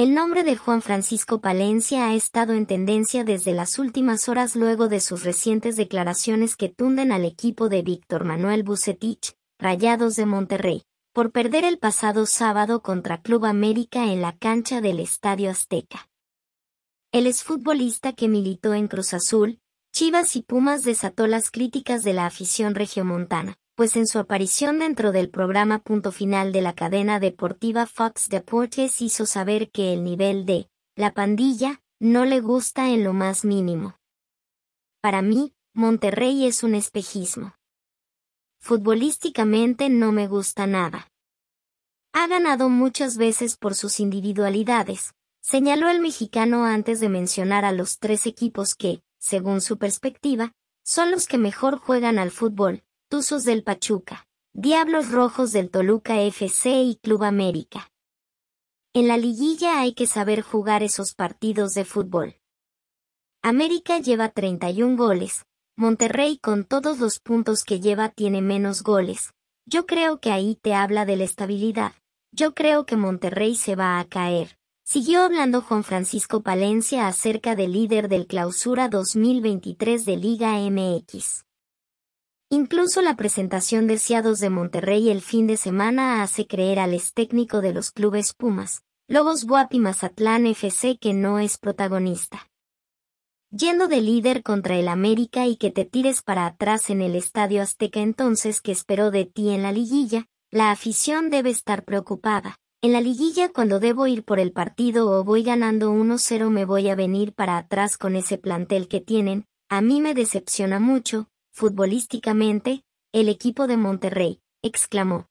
El nombre de Juan Francisco Palencia ha estado en tendencia desde las últimas horas luego de sus recientes declaraciones que tunden al equipo de Víctor Manuel Bucetich, Rayados de Monterrey, por perder el pasado sábado contra Club América en la cancha del Estadio Azteca. El exfutbolista que militó en Cruz Azul, Chivas y Pumas desató las críticas de la afición regiomontana, pues en su aparición dentro del programa Punto Final de la cadena deportiva Fox Deportes hizo saber que el nivel de la pandilla no le gusta en lo más mínimo. Para mí, Monterrey es un espejismo. Futbolísticamente no me gusta nada. Ha ganado muchas veces por sus individualidades, señaló el mexicano antes de mencionar a los tres equipos que, según su perspectiva, son los que mejor juegan al fútbol, Tuzos del Pachuca, Diablos Rojos del Toluca FC y Club América. En la liguilla hay que saber jugar esos partidos de fútbol. América lleva 31 goles, Monterrey con todos los puntos que lleva tiene menos goles. Yo creo que ahí te habla de la estabilidad. Yo creo que Monterrey se va a caer. Siguió hablando Juan Francisco Palencia acerca del líder del clausura 2023 de Liga MX. Incluso la presentación de Ciados de Monterrey el fin de semana hace creer al ex técnico de los clubes Pumas, Lobos Buapi Mazatlán FC que no es protagonista. Yendo de líder contra el América y que te tires para atrás en el Estadio Azteca entonces que esperó de ti en la liguilla, la afición debe estar preocupada. En la liguilla cuando debo ir por el partido o voy ganando 1-0 me voy a venir para atrás con ese plantel que tienen, a mí me decepciona mucho, Futbolísticamente, el equipo de Monterrey, exclamó.